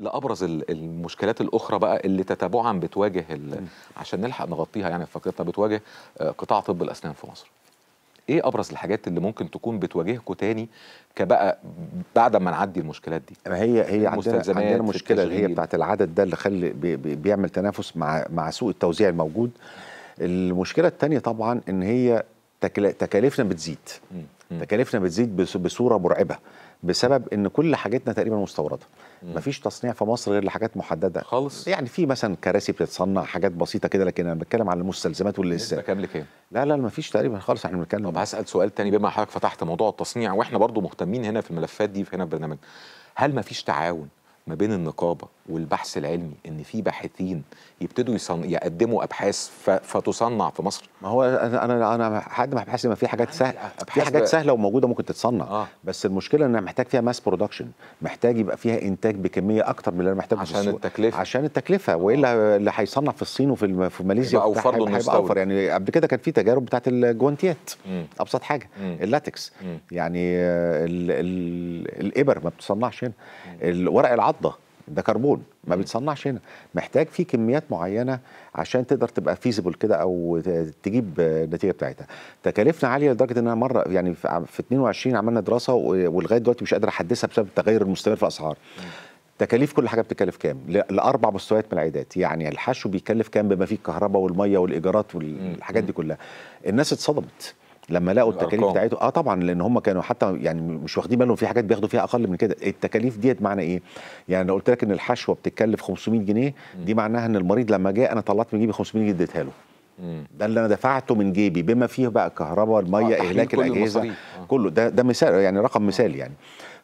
لابرز المشكلات الاخرى بقى اللي تتابعا بتواجه عشان نلحق نغطيها يعني في فقرتنا بتواجه آه، قطاع طب الاسنان في مصر ايه ابرز الحاجات اللي ممكن تكون بتواجهكم تاني كبقى بعد ما نعدي المشكلات دي ما هي هي عندنا, عندنا مشكله اللي هي بتاعت العدد ده اللي خلي بي بي بيعمل تنافس مع مع سوق التوزيع الموجود المشكله الثانيه طبعا ان هي تكاليفنا بتزيد تكاليفنا بتزيد بصوره مرعبه بسبب ان كل حاجتنا تقريبا مستورده ما فيش تصنيع في مصر غير لحاجات محدده خالص يعني في مثلا كراسي بتتصنع حاجات بسيطه كده لكن انا بتكلم عن المستلزمات واللسان كام لكام لا لا ما فيش تقريبا خالص احنا بنتكلم طب هسال سؤال تاني بما حضرتك فتحت موضوع التصنيع واحنا برضو مهتمين هنا في الملفات دي هنا في برنامج هل ما فيش تعاون ما بين النقابه والبحث العلمي ان في باحثين يبتدوا يصن... يقدموا ابحاث ف... فتصنع في مصر ما هو انا انا انا حد ما بحس ما في حاجات سهله في حاجات سهله وموجوده ممكن تتصنع آه. بس المشكله ان محتاج فيها ماس برودكشن محتاج يبقى فيها انتاج بكميه اكتر من اللي انا محتاجه عشان التكلفه عشان التكلفه والا اللي هيصنع في الصين وفي الم... في ماليزيا اوفر له هيبقى اوفر يعني قبل كده كان في تجارب بتاعه الجوانتيات ابسط حاجه مم. اللاتكس مم. يعني ال... ال... الابر ما بتصنعش هنا الورق العظم فضه ده كربون ما بيتصنعش هنا محتاج في كميات معينه عشان تقدر تبقى فيزبل كده او تجيب النتيجه بتاعتها تكاليفنا عاليه لدرجه ان انا مره يعني في 22 عملنا دراسه ولغايه دلوقتي مش قادر احدثها بسبب التغير المستمر في الاسعار تكاليف كل حاجه بتكلف كام؟ لاربع مستويات من العيادات يعني الحشو بيكلف كام بما فيه الكهرباء والميه والايجارات والحاجات دي كلها. الناس اتصدمت لما لقوا التكاليف بتاعته اه طبعا لان هم كانوا حتى يعني مش واخدين بالهم في حاجات بياخدوا فيها اقل من كده التكاليف ديت معنى ايه يعني لو قلت لك ان الحشوه بتتكلف 500 جنيه دي معناها ان المريض لما جاء انا طلعت من جيبي 500 جنيه اديتها له ده اللي انا دفعته من جيبي بما فيه بقى الكهرباء آه، الميه آه اهلاك كل الاجهزه آه. كله ده ده مثال يعني رقم آه. مثالي يعني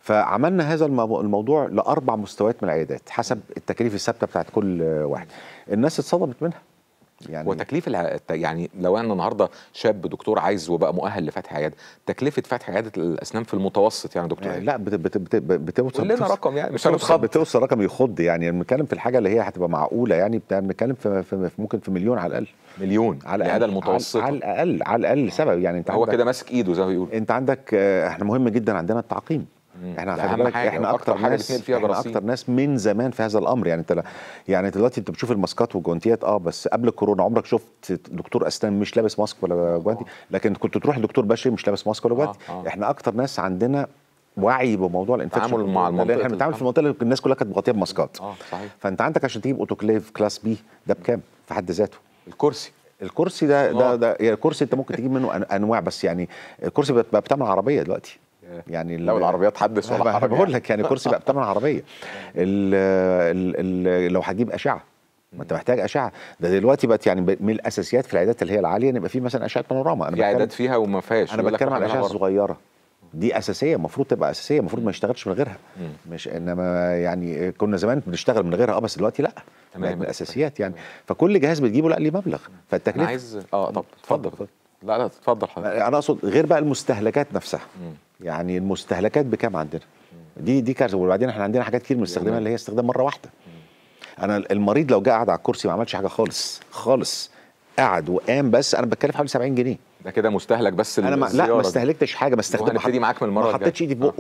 فعملنا هذا الموضوع لاربع مستويات من العيادات حسب التكاليف الثابته بتاعت كل واحد الناس اتصدمت منها يعني وتكليف الع... يعني لو انا النهارده شاب دكتور عايز وبقى مؤهل لفتح عياده تكلفه فتح عياده الاسنان في المتوسط يعني دكتور يعني, يعني لا بت... بت... بت... بتوصل لنا رقم يعني مش بتوصل, بتوصل رقم يخض يعني بنتكلم في الحاجه اللي هي هتبقى معقوله يعني بنتكلم في... في ممكن في مليون على الاقل مليون على الاقل المتوسط على الاقل على الاقل سبب يعني انت هو كده ماسك ايده زي ما بيقول انت عندك آه، احنا مهم جدا عندنا التعقيم احنا خلي بالك احنا اكتر ناس فيها يعني احنا اكتر ناس من زمان في هذا الامر يعني انت يعني دلوقتي انت بتشوف الماسكات والجوانتيات اه بس قبل الكورونا عمرك شفت دكتور اسنان مش لابس ماسك ولا جوانتي آه. لكن كنت تروح لدكتور بشري مش لابس ماسك ولا جوانتي آه، آه. احنا اكتر ناس عندنا وعي بموضوع الانفكشن التعامل مع المنطقه احنا بنتعامل في المنطقه اللي الناس كلها كانت مغطيه بماسكات اه صحيح فانت عندك عشان تجيب اوتوكليف كلاس بي ده بكام في حد ذاته الكرسي الكرسي ده ده ده يعني الكرسي انت ممكن تجيب منه انواع بس يعني الكرسي بقى بتعمل عربيه دلوقتي يعني لو العربيات حدث ولا حرج بقول لك يعني كرسي بقى بثمن عربيه الـ الـ لو هتجيب اشعه ما انت محتاج اشعه ده دلوقتي بقت يعني من الاساسيات في العيادات اللي هي العاليه ان يبقى في مثلا اشعه بانوراما انا في عيادات فيها وما فيهاش انا بتكلم عن الاشعه الصغيره دي اساسيه المفروض تبقى اساسيه المفروض ما يشتغلش من غيرها مم. مش انما يعني كنا زمان بنشتغل من غيرها اه بس دلوقتي لا تمام من الاساسيات يعني فكل جهاز بتجيبه لا ليه مبلغ فالتكلفه عايز اه طب اتفضل لا لا تفضل حضرتك انا اقصد غير بقى المستهلكات نفسها يعني المستهلكات بكام عندنا دي دي كارثه وبعدين احنا عندنا حاجات كتير بنستخدمها اللي هي استخدام مره واحده انا المريض لو جه قعد على الكرسي ما عملش حاجه خالص خالص قعد وقام بس انا بتكلف حوالي 70 جنيه ده كده مستهلك بس انا ما لا ما استهلكتش حاجه ما استخدمتش هنبتدي معاك من المره ما حطيتش ايدي في بقه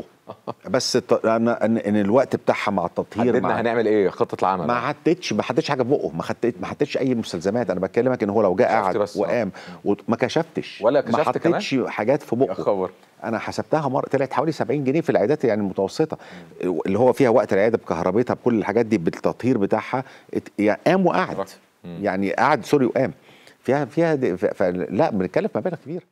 بس الت... ان ان الوقت بتاعها مع التطهير حددنا مع... هنعمل ايه خطه العمل ما عدتش ما حددتش حاجه بقه ما حددتش ما حددتش اي مستلزمات انا بكلمك ان هو لو جه قعد آه. وقام وما كشفتش ولا كشفت ما حطيتش حاجات في بقه خبر انا حسبتها مره طلعت حوالي 70 جنيه في العيادات يعني المتوسطه اللي هو فيها وقت العياده بكهربتها بكل الحاجات دي بالتطهير بتاعها يعني قام وقعد يعني قعد سوري وقام فيها فيها لا بنتكلم مبالغ كبيره